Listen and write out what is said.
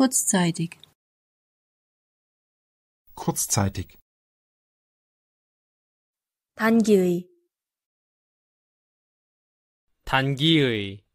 kurzzeitig kurzzeitig 단기의 단기의